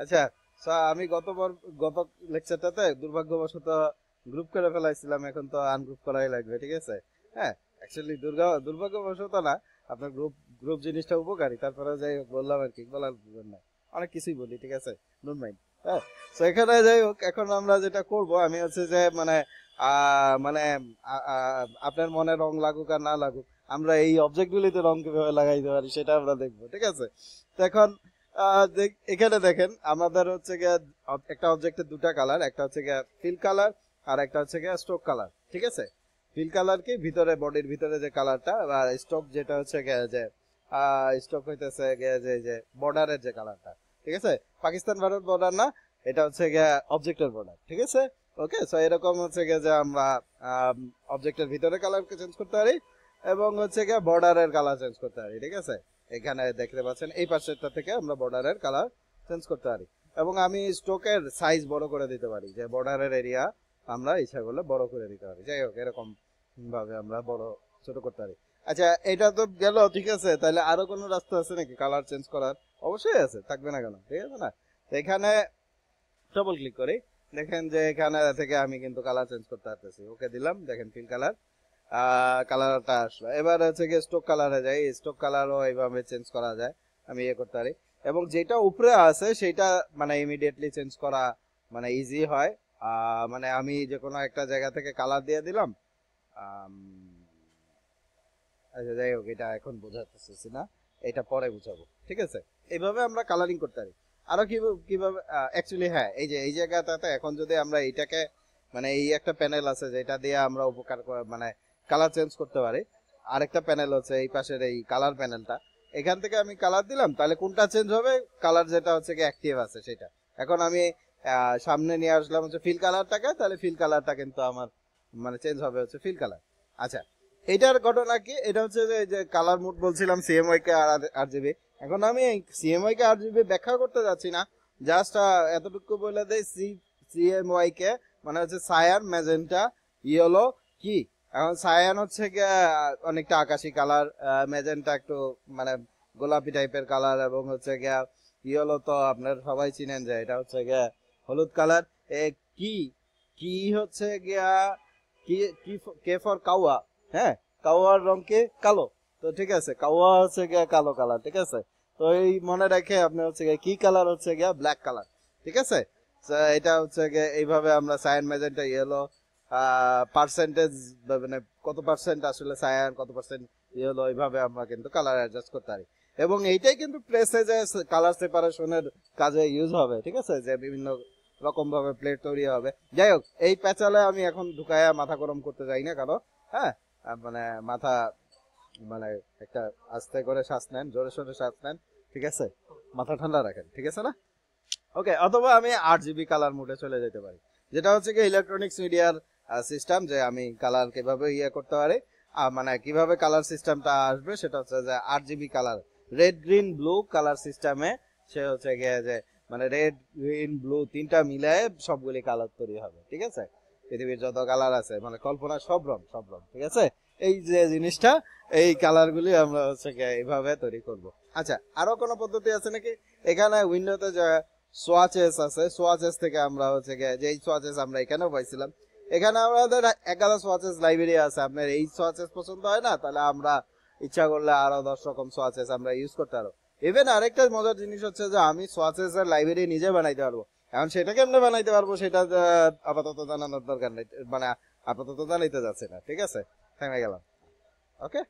আচ্ছা আমি গতবার গত লেকচারটাতে দুর্ভাগ্যবশত গ্রুপ করে ফেলাইছিলাম এখন তো আনগ্রুপ করাই লাগবে ঠিক আছে হ্যাঁ অ্যাকচুয়ালি দুর্গা দুর্ভাগ্যবশত না আপনার গ্রুপ গ্রুপ জিনিসটা উপকারী তারপরে যাই হোক বললাম আর কি বলার না অনেক কিছুই বলি ঠিক আছে ডোন্ট মাইন্ড হ্যাঁ তো এখানে যাই হোক এখন আমরা যেটা করব আমি হচ্ছে যে মানে মানে আপনার মনে রং লাগুক আর না লাগুক আমরা এই অবজেক্টগুলিতে রং কিভাবে লাগাইতে পারি সেটা আমরা দেখবো ঠিক আছে তো এখন এখানে দেখেন আমাদের হচ্ছে গিয়ে একটা অবজেক্টে দুটা কালার একটা হচ্ছে গিয়ে ফিল কালার আর একটা হচ্ছে গিয়ে স্ট্রোক কালার ঠিক আছে ফিল কালার কি ভিতরে বডির ভিতরে যে কালারটা আর স্ট্রোক যেটা হচ্ছে গিয়ে যে স্টক হইতেছে গিয়ে যে যে বর্ডারের যে কালারটা ঠিক আছে পাকিস্তান ভারত বর্ডার না এটা হচ্ছে গিয়ে অবজেক্টের বর্ডার ঠিক আছে ওকে সো এরকম হচ্ছে গিয়ে যে আমরা অবজেক্টের ভিতরে কালারকে চেঞ্জ করতে পারি এবং হচ্ছে গিয়ে বর্ডারের কালার চেঞ্জ করতে পারি ঠিক আছে এখানে দেখতে পাচ্ছেন এই পাশেরটা থেকে আমরা বর্ডারের কালার চেঞ্জ করতে পারি এবং আমি স্টোকের সাইজ বড় করে দিতে পারি যে বর্ডারের এরিয়া আমরা ইচ্ছা করলে বড় করে দিতে পারি যাই হোক এরকম ভাবে আমরা বড় ছোট করতে পারি আচ্ছা এটা তো গেল ঠিক আছে তাহলে আরো কোন রাস্তা আছে নাকি কালার চেঞ্জ করার অবশ্যই আছে থাকবে না কেন ঠিক আছে না এখানে ডবল ক্লিক করি দেখেন যে এখানে থেকে আমি কিন্তু কালার চেঞ্জ করতে পারতেছি ওকে দিলাম দেখেন পিঙ্ক কালার কালারটা আসলো এবার হচ্ছে গিয়ে স্টক কালারে যাই স্টক কালারও এইভাবে চেঞ্জ করা যায় আমি ইয়ে করতে পারি এবং যেটা উপরে আছে সেটা মানে ইমিডিয়েটলি চেঞ্জ করা মানে ইজি হয় মানে আমি যে কোনো একটা জায়গা থেকে কালার দিয়ে দিলাম আচ্ছা যাই হোক এটা এখন বোঝাতেছি না এটা পরে বুঝাবো ঠিক আছে এইভাবে আমরা কালারিং করতে পারি আরো কিভাবে অ্যাকচুয়ালি হ্যাঁ এই যে এই জায়গাটাতে এখন যদি আমরা এইটাকে মানে এই একটা প্যানেল আছে যেটা দিয়ে আমরা উপকার মানে কালার চেঞ্জ করতে পারি আরেকটা প্যানেল হচ্ছে এই পাশের এই কালার প্যানেলটা এখান থেকে আমি কালার দিলাম তাহলে কোনটা চেঞ্জ হবে কালার যেটা হচ্ছে কি অ্যাক্টিভ আছে সেটা এখন আমি সামনে নিয়ে আসলাম হচ্ছে ফিল কালারটাকে তাহলে ফিল কালারটা কিন্তু আমার মানে চেঞ্জ হবে হচ্ছে ফিল কালার আচ্ছা এটার ঘটনা কি এটা হচ্ছে যে যে কালার মুড বলছিলাম সিএমআই কে আর জিবি এখন আমি সিএমওয়াই কে আর জিবি ব্যাখ্যা করতে যাচ্ছি না জাস্ট এতটুকু বলে দেয় সি সিএমওয়াই কে মানে হচ্ছে সায়ার ম্যাজেন্টা ইয়েলো কি এখন সায়ান হচ্ছে অনেকটা আকাশি কালার মেজেন্টা একটু মানে গোলাপি টাইপের কালার এবং হচ্ছে গিয়া ইয়েলো তো আপনার সবাই চিনেন যে এটা হচ্ছে গিয়া হলুদ কালার এ কি কি হচ্ছে গিয়া কি কি কে ফর কাওয়া হ্যাঁ কাওয়ার রং কে কালো তো ঠিক আছে কাওয়া হচ্ছে গিয়া কালো কালার ঠিক আছে তো এই মনে রাখে আপনি হচ্ছে গিয়া কি কালার হচ্ছে গিয়া ব্ল্যাক কালার ঠিক আছে এটা হচ্ছে গিয়া এইভাবে আমরা সায়ান মেজেন্টা ইয়েলো পার্সেন্টেজ মানে কত পার্সেন্ট আসলে সায়ান কত পার্সেন্ট ইয়ে হলো এইভাবে আমরা কিন্তু কালার অ্যাডজাস্ট করতে পারি এবং এইটাই কিন্তু প্রেসে যে কালার সেপারেশনের কাজে ইউজ হবে ঠিক আছে যে বিভিন্ন রকম ভাবে প্লেট তৈরি হবে যাই হোক এই প্যাচালে আমি এখন ঢুকায়া মাথা গরম করতে যাই না কারো হ্যাঁ মানে মাথা মানে একটা আস্তে করে শ্বাস নেন জোরে সোরে শ্বাস নেন ঠিক আছে মাথা ঠান্ডা রাখেন ঠিক আছে না ওকে অথবা আমি আট জিবি কালার মোডে চলে যেতে পারি যেটা হচ্ছে কি ইলেকট্রনিক্স মিডিয়ার সিস্টেম যে আমি কালার কিভাবে ইয়ে করতে পারি মানে কিভাবে কালার সিস্টেমটা আসবে সেটা হচ্ছে যে আট GB colour red green blue colour সিস্টেমে সে হচ্ছে গিয়ে যে মানে রেড গ্রিন ব্লু তিনটা মিলে সবগুলি কালার তৈরি হবে ঠিক আছে পৃথিবীর যত কালার আছে মানে কল্পনা সব রং সব রং ঠিক আছে এই যে জিনিসটা এই কালারগুলি আমরা হচ্ছে এইভাবে তৈরি করব আচ্ছা আরো কোনো পদ্ধতি আছে নাকি এখানে উইন্ডোতে যে সোয়াচেস আছে সোয়াচেস থেকে আমরা হচ্ছে যে এই সোয়াচেস আমরা এখানেও পাইছিলাম এখানে আমাদের একাদা সোয়াচেস লাইব্রেরি আছে আপনার এই সোয়াচেস পছন্দ হয় না তাহলে আমরা ইচ্ছা করলে আরো দশ রকম সোয়াচেস আমরা ইউজ করতে পারবো ইভেন আরেকটা মজার জিনিস হচ্ছে যে আমি সোয়াচেস এর লাইব্রেরি নিজে বানাইতে পারবো এখন সেটা কেমনে বানাইতে পারবো সেটা আপাতত জানানোর দরকার নেই মানে আপাতত জানাইতে যাচ্ছে না ঠিক আছে থেমে গেলাম ওকে